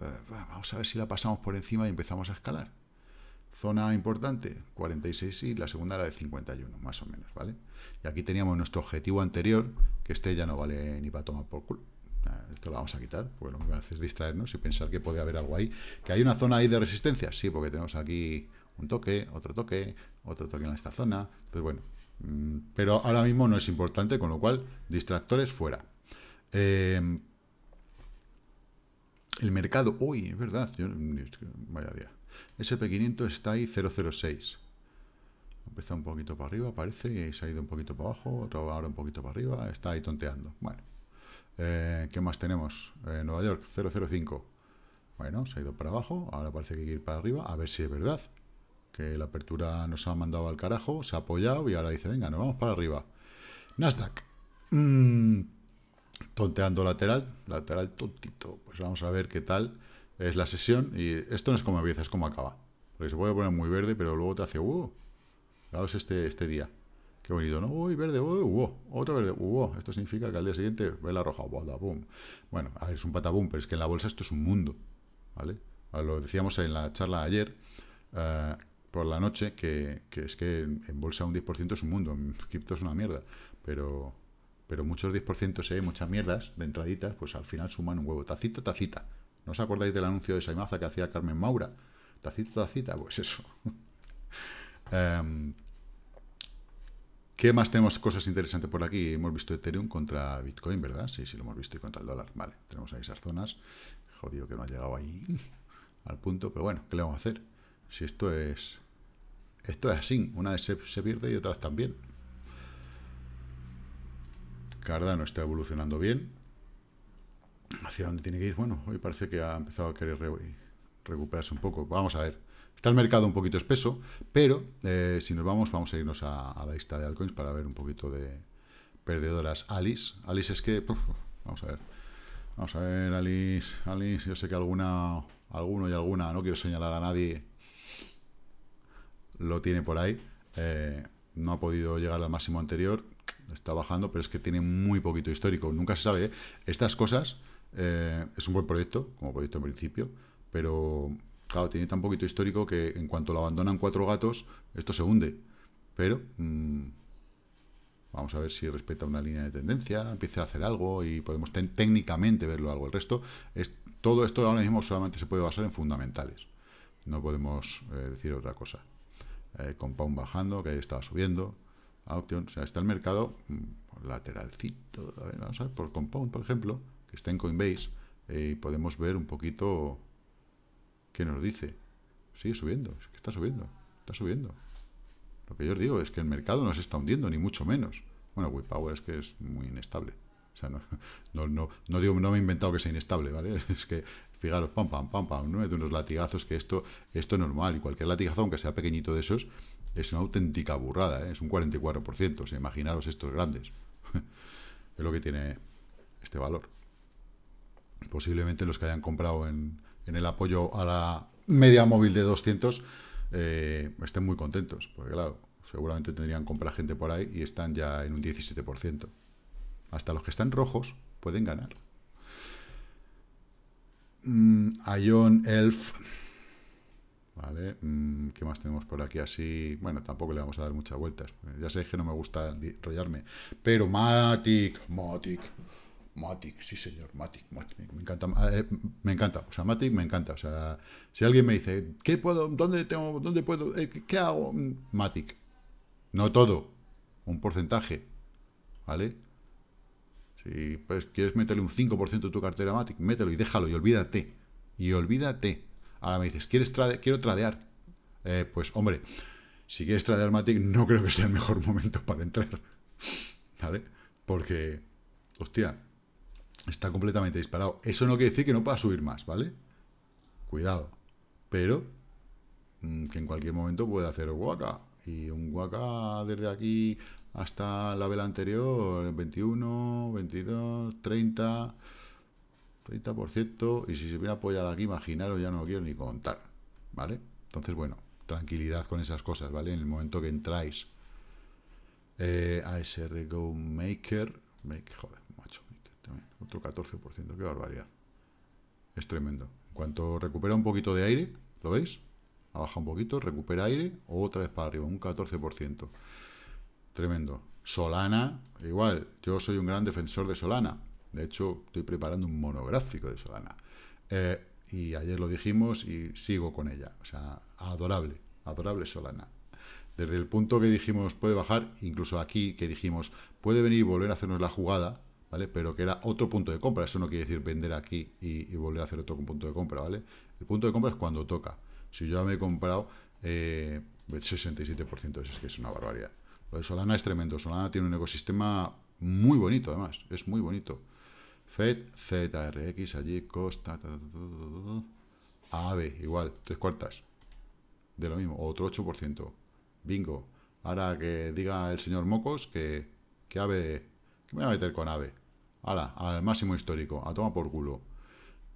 eh, vamos a ver si la pasamos por encima y empezamos a escalar. Zona importante, 46 y la segunda era de 51, más o menos, ¿vale? Y aquí teníamos nuestro objetivo anterior, que este ya no vale ni para tomar por culo. Ah, esto lo vamos a quitar, porque lo que va a hacer es distraernos y pensar que puede haber algo ahí. ¿Que hay una zona ahí de resistencia? Sí, porque tenemos aquí un toque, otro toque, otro toque en esta zona. Pues bueno, mm, pero ahora mismo no es importante, con lo cual, distractores fuera. Em, el mercado, hoy es verdad, yo, vaya día. SP500 está ahí 006. Empezó un poquito para arriba, aparece y se ha ido un poquito para abajo, ahora un poquito para arriba, está ahí tonteando. Bueno, eh, ¿Qué más tenemos? en eh, Nueva York, 005. Bueno, se ha ido para abajo, ahora parece que hay que ir para arriba, a ver si es verdad. Que la apertura nos ha mandado al carajo, se ha apoyado y ahora dice, venga, nos vamos para arriba. Nasdaq. Mm, tonteando lateral, lateral tontito. Pues vamos a ver qué tal es la sesión. Y esto no es como empieza, es como acaba. Porque se puede poner muy verde, pero luego te hace, wow, uh, este, este día. Qué bonito, ¿no? Uy, verde, uy, hubo. Otro verde, hubo. Esto significa que al día siguiente vela roja, boom. Bueno, a ver, es un patabum, pero es que en la bolsa esto es un mundo, ¿vale? Ah, lo decíamos en la charla ayer, eh, por la noche, que, que es que en, bolsa un 10% es un mundo, en cripto es una mierda, pero, pero muchos 10% se ¿eh? muchas mierdas de entraditas, pues al final suman un huevo, tacita, tacita. ¿No os acordáis del anuncio de Saimaza que hacía Carmen Maura? Tacita, tacita, pues eso. Em, ¿Qué más tenemos cosas interesantes por aquí? Hemos visto Ethereum contra Bitcoin, ¿verdad? Sí, sí, lo hemos visto y contra el dólar. Vale, tenemos ahí esas zonas. Jodido que no ha llegado ahí al punto, pero bueno, ¿qué le vamos a hacer? Si esto es... Esto es así, una se, se pierde y otras también. Cardano está evolucionando bien. ¿Hacia dónde tiene que ir? Bueno, hoy parece que ha empezado a querer recuperarse un poco. Vamos a ver. Está el mercado un poquito espeso, pero eh, si nos vamos, vamos a irnos a, la lista de altcoins para ver un poquito de perdedoras. Alice, Alice es que, vamos a ver, vamos a ver, Alice, Alice, yo sé que alguna, alguno y alguna, no quiero señalar a nadie, lo tiene por ahí, eh, no ha podido llegar al máximo anterior, está bajando, pero es que tiene muy poquito histórico, nunca se sabe, ¿eh? estas cosas, es un buen proyecto, como proyecto en principio, pero Claro, tiene tan poquito histórico que en cuanto lo abandonan cuatro gatos, esto se hunde. Pero mm, vamos a ver si respeta una línea de tendencia, empieza a hacer algo y podemos técnicamente verlo algo. El resto, es, todo esto ahora mismo solamente se puede basar en fundamentales. No podemos eh, decir otra cosa. Eh, Compound bajando, que ahí estaba subiendo. Auction, o sea, está el mercado mm, lateralcito. vamos a ver, por Compound, por ejemplo, que está en Coinbase, eh, y podemos ver un poquito ¿Qué nos dice, sigue subiendo, que está subiendo, está subiendo. Lo que yo os digo es que el mercado no se está hundiendo, ni mucho menos. Bueno, WePower es que es muy inestable. O sea, no, no, digo, no me he inventado que sea inestable, ¿vale? Es que, fijaros, pam, pam, pam, pam, ¿no? de unos latigazos que esto, esto es normal. Y cualquier latigazo, aunque sea pequeñito de esos, es una auténtica burrada, ¿eh? es un 44%. O sea, imaginaros estos grandes. es lo que tiene este valor. Posiblemente los que hayan comprado en el apoyo a la media móvil de 200, eh, estén muy contentos, porque claro, seguramente tendrían compra gente por ahí y están ya en un 17%. Hasta los que están rojos pueden ganar. Mm, Ion Elf. ¿Vale? Mm, ¿Qué más tenemos por aquí así? Bueno, tampoco le vamos a dar muchas vueltas. Ya sé que no me gusta enrollarme. Pero Matic, Matic. Matic, sí señor, Matic, Matic, me encanta, ah, eh, me encanta, o sea, Matic me encanta, o sea, si alguien me dice, ¿qué puedo, dónde tengo, dónde puedo, eh, qué hago? Mm, Matic, no todo, un porcentaje, ¿vale? Si pues, quieres meterle un 5% de tu cartera a Matic, mételo y déjalo y olvídate, y olvídate. Ahora me dices, ¿quieres quiero tradear? Eh, pues hombre, si quieres tradear Matic, no creo que sea el mejor momento para entrar, ¿vale? Porque, hostia, está completamente disparado. Eso no quiere decir que no pueda subir más, ¿vale? Cuidado. Pero mm, que en cualquier momento puede hacer guaca. Y un guaca desde aquí hasta la vela anterior, 21, 22, 30, 30%. Y si se viene a apoyar aquí, imaginaros, ya no lo quiero ni contar, ¿vale? Entonces, bueno, tranquilidad con esas cosas, ¿vale? En el momento que entráis. Eh, a ese Go Maker, make, joder, otro 14%, qué barbaridad. Es tremendo. En cuanto recupera un poquito de aire, ¿lo veis? Ha un poquito, recupera aire, otra vez para arriba, un 14%. Tremendo. Solana, igual, yo soy un gran defensor de Solana. De hecho, estoy preparando un monográfico de Solana. Eh, y ayer lo dijimos y sigo con ella. O sea, adorable, adorable Solana. Desde el punto que dijimos puede bajar, incluso aquí que dijimos puede venir y volver a hacernos la jugada, pero que era otro punto de compra. Eso no quiere decir vender aquí y, volver a hacer otro punto de compra, ¿vale? El punto de compra es cuando toca. Si yo me he comprado eh, el 67% es que es una barbaridad. Lo de Solana es tremendo. Solana tiene un ecosistema muy bonito, además. Es muy bonito. FED, ZRX, allí, Costa, ta, AVE, igual, tres cuartas. De lo mismo, otro 8%. Bingo. Ahora que diga el señor Mocos que, que AVE, que me va a meter con AVE al máximo histórico, a toma por culo.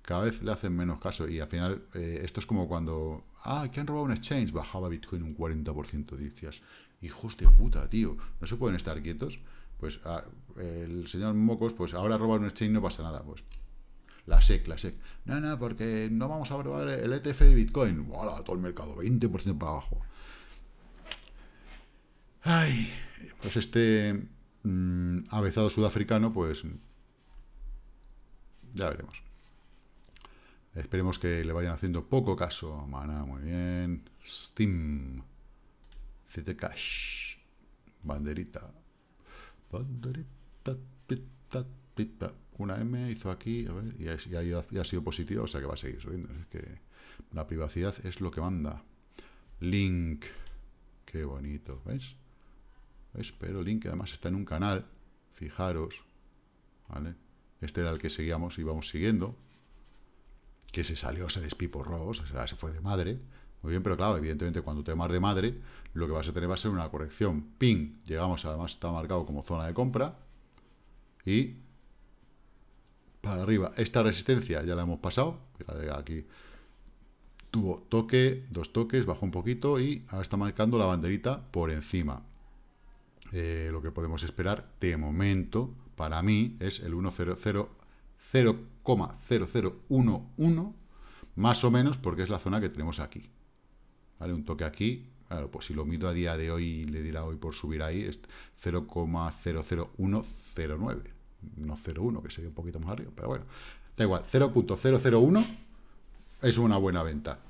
Cada vez le hacen menos caso y al final eh, esto es como cuando, ah, que han robado un exchange, bajaba Bitcoin un 40%, dices, hijos de puta, tío, no se pueden estar quietos. Pues ah, el señor Mocos, pues ahora robar un exchange no pasa nada, pues la SEC, la SEC. No, no, porque no vamos a probar el ETF de Bitcoin. ¡Hala! Todo el mercado, 20% para abajo. Ay, pues este mm, avezado sudafricano, pues ya veremos. Esperemos que le vayan haciendo poco caso. Mana, muy bien. Steam. Cash. Banderita. Banderita. Una M hizo aquí. A ver. Y ha, sido positivo O sea que va a seguir subiendo. Es que la privacidad es lo que manda. Link. Qué bonito. ¿Ves? espero Link además está en un canal. Fijaros. ¿Vale? Este era el que seguíamos, íbamos siguiendo. Que se salió, se despiporró, o sea, se fue de madre. Muy bien, pero claro, evidentemente cuando te mar de madre, lo que vas a tener va a ser una corrección. Ping, llegamos, además está marcado como zona de compra. Y para arriba, esta resistencia ya la hemos pasado. Aquí tuvo toque, dos toques, bajó un poquito y ahora está marcando la banderita por encima. Eh, lo que podemos esperar de momento para mí es el 100,0011, más o menos porque es la zona que tenemos aquí. ¿Vale? Un toque aquí, claro, pues si lo mido a día de hoy y le dirá hoy por subir ahí, es 0,00109, no 01, que sería un poquito más arriba, pero bueno, da igual, 0.001 es una buena venta.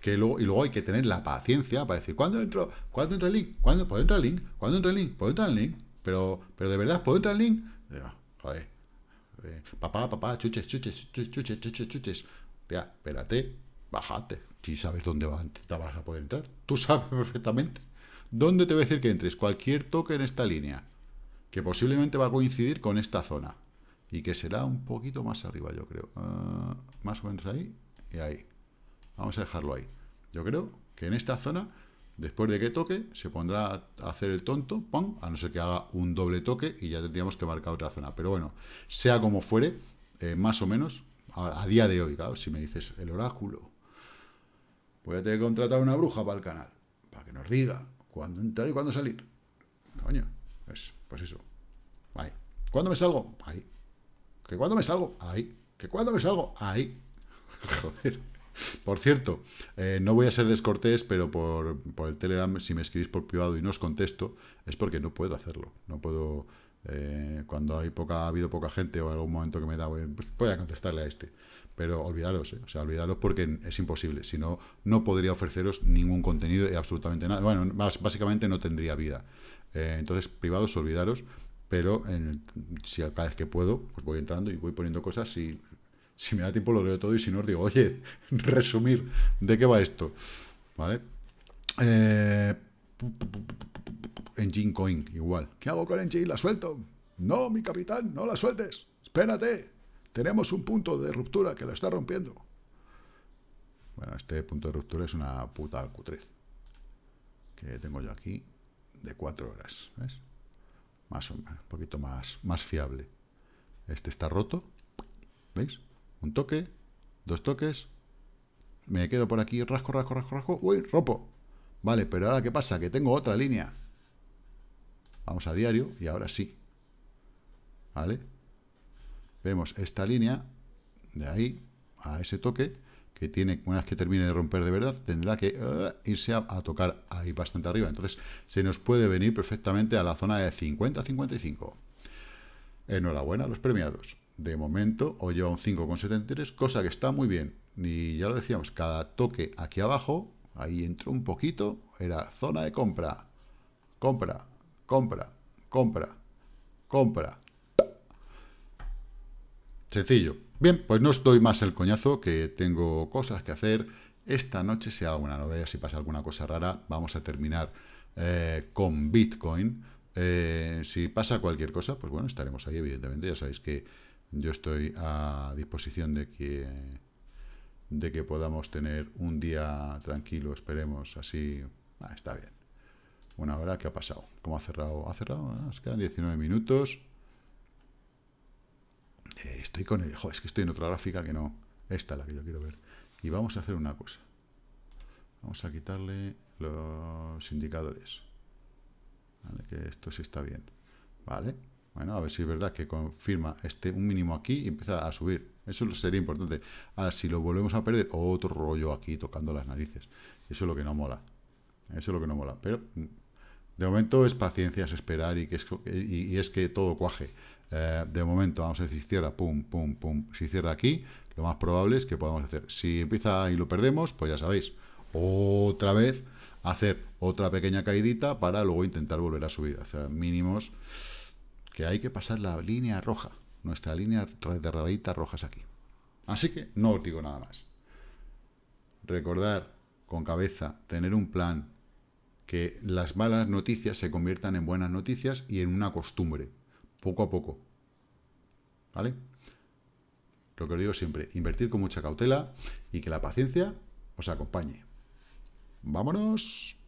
Que luego, y luego hay que tener la paciencia para decir, ¿cuándo entro? ¿Cuándo entra el link? ¿Cuándo puedo entrar el link? ¿Cuándo entra el link? ¿Puedo entrar el link? Pero, pero de verdad, ¿puedo entrar el link? Eh, papá, papá, chuches, chuches, chuches, chuches, chuches. Ya, espérate, bájate. Si sabes dónde vas, vas a poder entrar. Tú sabes perfectamente dónde te voy a decir que entres. Cualquier toque en esta línea, que posiblemente va a coincidir con esta zona. Y que será un poquito más arriba, yo creo. Ah, más o menos ahí y ahí. Vamos a dejarlo ahí. Yo creo que en esta zona Después de que toque, se pondrá a hacer el tonto, ¡pam! a no ser que haga un doble toque y ya tendríamos que marcar otra zona. Pero bueno, sea como fuere, eh, más o menos, a, día de hoy, claro, si me dices el oráculo, voy a tener que contratar una bruja para el canal, para que nos diga cuándo entrar y cuándo salir. Coño, pues, eso. Ahí. ¿Cuándo me salgo? Ahí. ¿Que cuándo me salgo? Ahí. ¿Que cuándo me salgo? Ahí. Joder. Por cierto, eh, no voy a ser descortés, pero por, por, el Telegram, si me escribís por privado y no os contesto, es porque no puedo hacerlo. No puedo. Eh, cuando hay poca, ha habido poca gente o algún momento que me da, pues, pues voy a contestarle a este. Pero olvidaros, eh, o sea, olvidaros porque es imposible. Si no, no podría ofreceros ningún contenido y absolutamente nada. Bueno, básicamente no tendría vida. Eh, entonces, privados, olvidaros pero en si cada vez que puedo, pues voy entrando y voy poniendo cosas y si me da tiempo lo leo todo y si no os digo, oye, resumir, ¿de qué va esto? ¿Vale? Eh, Engine Coin, igual. ¿Qué hago con Engine? ¿La suelto? No, mi capitán, no la sueltes. Espérate. Tenemos un punto de ruptura que lo está rompiendo. Bueno, este punto de ruptura es una puta cutrez. Que tengo yo aquí de cuatro horas. ¿Ves? Más o un poquito más, más fiable. Este está roto. ¿Veis? Un toque, dos toques, me quedo por aquí, rasco, rasco, rasco, rasco, uy, ropo. Vale, pero ahora ¿qué pasa? Que tengo otra línea. Vamos a diario y ahora sí. ¿Vale? Vemos esta línea de ahí a ese toque que tiene, una vez que termine de romper de verdad, tendrá que uh, irse a, a, tocar ahí bastante arriba. Entonces, se nos puede venir perfectamente a la zona de 50-55. Enhorabuena a los premiados de momento hoy lleva un 5,73, cosa que está muy bien. Y ya lo decíamos, cada toque aquí abajo, ahí entró un poquito, era zona de compra, compra, compra, compra, compra. Sencillo. Bien, pues no estoy más el coñazo, que tengo cosas que hacer. Esta noche, si alguna novedad, si pasa alguna cosa rara, vamos a terminar eh, con Bitcoin. Eh, si pasa cualquier cosa, pues bueno, estaremos ahí, evidentemente. Ya sabéis que yo estoy a disposición de que, de que podamos tener un día tranquilo, esperemos, así. Ah, está bien. Una hora, ¿qué ha pasado? ¿Cómo ha cerrado? ¿Ha cerrado? nos quedan 19 minutos. Eh, estoy con el... Joder, es que estoy en otra gráfica que no. Esta es la que yo quiero ver. Y vamos a hacer una cosa. Vamos a quitarle los indicadores. ¿Vale? Que esto sí está bien. ¿Vale? Bueno, a ver si es verdad que confirma este un mínimo aquí y empieza a subir. Eso sería importante. Ahora, si lo volvemos a perder, otro rollo aquí tocando las narices. Eso es lo que no mola. Eso es lo que no mola. Pero mm, de momento es paciencia, es esperar y, que es, eh, y, es que todo cuaje. Eh, de momento, vamos a ver si cierra, pum, pum, pum. Si cierra aquí, lo más probable es que podamos hacer. Si empieza y lo perdemos, pues ya sabéis, otra vez hacer otra pequeña caidita para luego intentar volver a subir. Hacer mínimos que hay que pasar la línea roja, nuestra línea de rayitas rojas aquí. Así que no os digo nada más. Recordar con cabeza, tener un plan, que las malas noticias se conviertan en buenas noticias y en una costumbre, poco a poco. ¿Vale? Lo que os digo siempre, invertir con mucha cautela y que la paciencia os acompañe. ¡Vámonos!